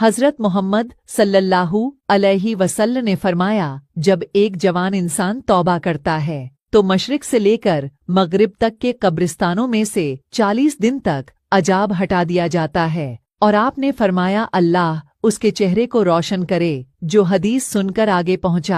हजरत मोहम्मद सल्लल्लाहु अलैहि वसल्ल ने फरमाया जब एक जवान इंसान तौबा करता है तो मशरक से लेकर मगरिब तक के कब्रिस्तानों में से चालीस दिन तक अजाब हटा दिया जाता है और आपने फरमाया अल्लाह उसके चेहरे को रोशन करे जो हदीस सुनकर आगे पहुंचा